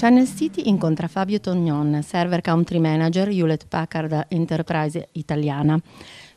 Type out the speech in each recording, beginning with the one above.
Channel City incontra Fabio Tognon, server country manager Hewlett Packard Enterprise italiana.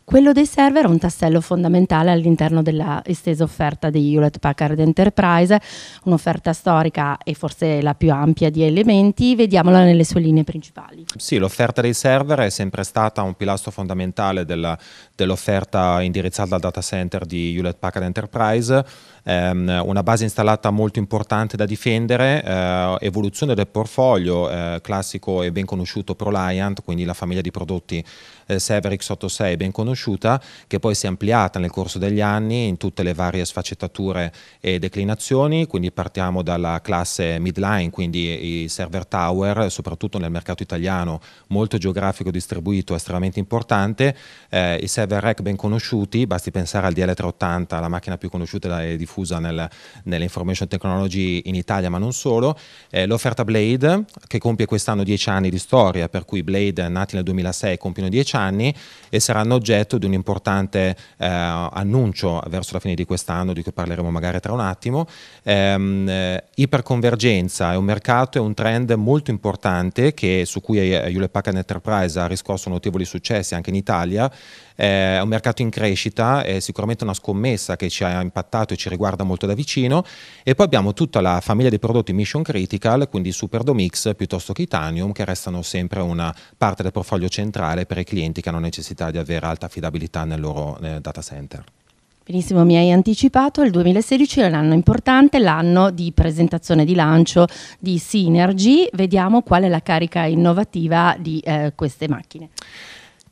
Quello dei server è un tassello fondamentale all'interno della estesa offerta di Hewlett Packard Enterprise, un'offerta storica e forse la più ampia di elementi, vediamola nelle sue linee principali. Sì, l'offerta dei server è sempre stata un pilastro fondamentale della, dell'offerta indirizzata al data center di Hewlett Packard Enterprise, ehm, una base installata molto importante da difendere, eh, evoluzione del portfolio eh, classico e ben conosciuto ProLiant, quindi la famiglia di prodotti eh, server x86 ben conosciuta conosciuta, che poi si è ampliata nel corso degli anni in tutte le varie sfaccettature e declinazioni, quindi partiamo dalla classe midline, quindi i server tower, soprattutto nel mercato italiano, molto geografico distribuito, estremamente importante, eh, i server rack ben conosciuti, basti pensare al DL380, la macchina più conosciuta e diffusa nel, nell'information technology in Italia, ma non solo, eh, l'offerta Blade, che compie quest'anno 10 anni di storia, per cui Blade, nati nel 2006, compiono 10 anni e saranno oggetto oggetto di un importante eh, annuncio verso la fine di quest'anno, di cui parleremo magari tra un attimo. Ehm, eh, iperconvergenza è un mercato, è un trend molto importante che, su cui eh, Hewlett Packard Enterprise ha riscosso notevoli successi anche in Italia. Eh, è un mercato in crescita, è sicuramente una scommessa che ci ha impattato e ci riguarda molto da vicino e poi abbiamo tutta la famiglia dei prodotti Mission Critical, quindi Super Superdomix piuttosto che Itanium, che restano sempre una parte del portfolio centrale per i clienti che hanno necessità di avere alta affidabilità nel loro eh, data center. Benissimo, mi hai anticipato, il 2016 è un anno importante, l'anno di presentazione di lancio di Synergy, vediamo qual è la carica innovativa di eh, queste macchine.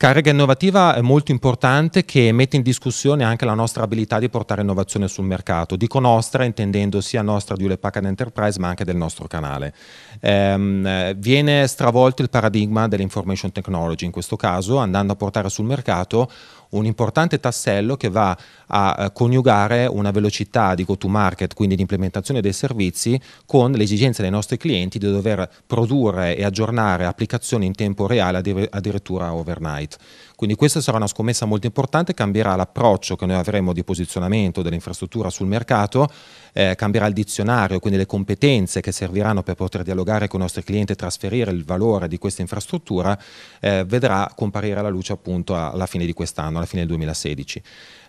Carica innovativa è molto importante che mette in discussione anche la nostra abilità di portare innovazione sul mercato. Dico nostra intendendo sia nostra di Hewlett Packard Enterprise ma anche del nostro canale. Ehm, viene stravolto il paradigma dell'information technology in questo caso andando a portare sul mercato un importante tassello che va a eh, coniugare una velocità di go to market, quindi di implementazione dei servizi, con l'esigenza dei nostri clienti di dover produrre e aggiornare applicazioni in tempo reale, addirittura overnight. Quindi questa sarà una scommessa molto importante, cambierà l'approccio che noi avremo di posizionamento dell'infrastruttura sul mercato, eh, cambierà il dizionario, quindi le competenze che serviranno per poter dialogare con i nostri clienti e trasferire il valore di questa infrastruttura, eh, vedrà comparire alla luce appunto alla fine di quest'anno, alla fine del 2016.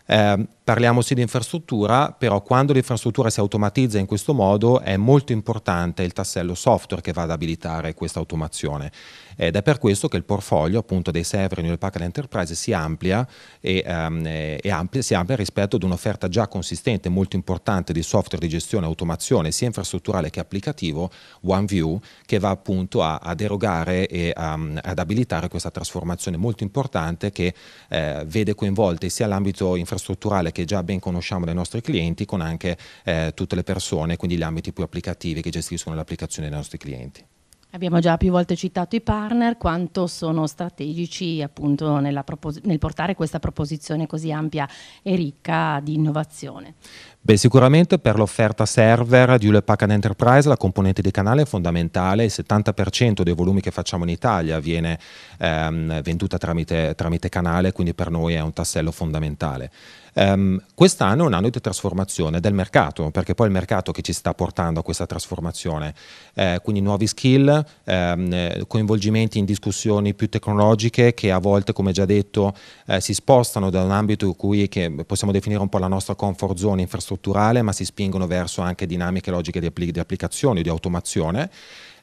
Eh, parliamo sì di infrastruttura, però quando l'infrastruttura si automatizza in questo modo è molto importante il tassello software che va ad abilitare questa automazione ed è per questo che il portfolio appunto dei server in hewlett Enterprise si amplia, e, um, e, amplia, si amplia rispetto ad un'offerta già consistente, e molto importante di software di gestione e automazione sia infrastrutturale che applicativo, OneView, che va appunto a, a derogare e um, ad abilitare questa trasformazione molto importante che eh, vede coinvolte sia l'ambito infrastrutturale infrastrutturale che già ben conosciamo dai nostri clienti con anche eh, tutte le persone, quindi gli ambiti più applicativi che gestiscono le applicazioni dei nostri clienti. Abbiamo già più volte citato i partner, quanto sono strategici appunto nel portare questa proposizione così ampia e ricca di innovazione. Beh, sicuramente per l'offerta server di Hewlett Packard Enterprise la componente di canale è fondamentale, il 70% dei volumi che facciamo in Italia viene ehm, venduta tramite, tramite canale, quindi per noi è un tassello fondamentale. Um, quest'anno è un anno di trasformazione del mercato, perché poi è il mercato che ci sta portando a questa trasformazione. Eh, quindi nuovi skill, ehm, coinvolgimenti in discussioni più tecnologiche che a volte, come già detto, eh, si spostano da un ambito in cui possiamo definire un po' la nostra comfort zone infrastrutturale strutturale, ma si spingono verso anche dinamiche logiche di, appli- di applicazione di automazione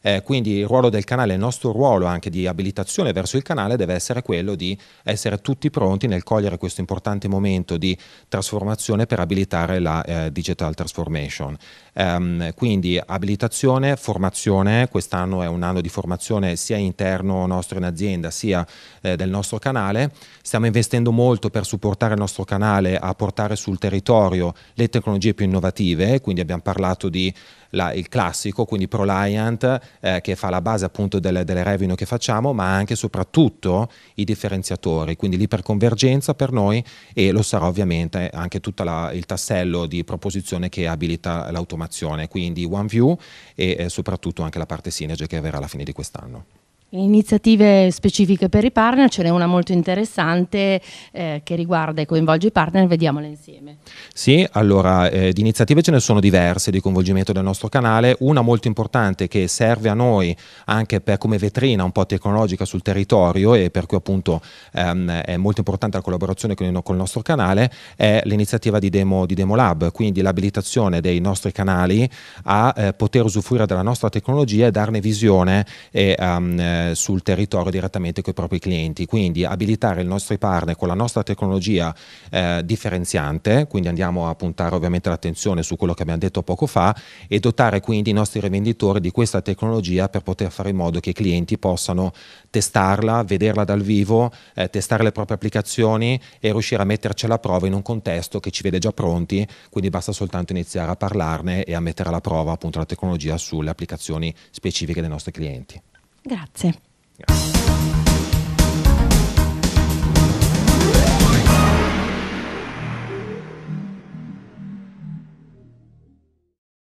eh, quindi il ruolo del canale, il nostro ruolo anche di abilitazione verso il canale deve essere quello di essere tutti pronti nel cogliere questo importante momento di trasformazione per abilitare la eh, digital transformation. Um, quindi abilitazione, formazione, quest'anno è un anno di formazione sia interno nostro in azienda sia eh, del nostro canale, stiamo investendo molto per supportare il nostro canale a portare sul territorio le tecnologie più innovative, quindi abbiamo parlato di la, il classico, quindi ProLiant, eh, che fa la base appunto delle, delle revenue che facciamo, ma anche e soprattutto i differenziatori, quindi l'iperconvergenza per noi e lo sarà ovviamente anche tutto il tassello di proposizione che abilita l'automazione, quindi OneView e eh, soprattutto anche la parte Synergy che avverrà alla fine di quest'anno. Iniziative specifiche per i partner, ce n'è una molto interessante eh, che riguarda e coinvolge i partner, vediamola insieme. Sì, allora eh, di iniziative ce ne sono diverse di coinvolgimento del nostro canale, una molto importante che serve a noi anche per, come vetrina un po' tecnologica sul territorio e per cui appunto ehm, è molto importante la collaborazione con il, con il nostro canale è l'iniziativa di Demo, di Demo, Lab, quindi l'abilitazione dei nostri canali a eh, poter usufruire della nostra tecnologia e darne visione e um, eh, sul territorio direttamente con i propri clienti. Quindi abilitare i nostri partner con la nostra tecnologia eh, differenziante, quindi andiamo a puntare ovviamente l'attenzione su quello che abbiamo detto poco fa e dotare quindi i nostri rivenditori di questa tecnologia per poter fare in modo che i clienti possano testarla, vederla dal vivo, eh, testare le proprie applicazioni e riuscire a metterci alla prova in un contesto che ci vede già pronti, quindi basta soltanto iniziare a parlarne e a mettere alla prova appunto la tecnologia sulle applicazioni specifiche dei nostri clienti. Grazie. Grazie.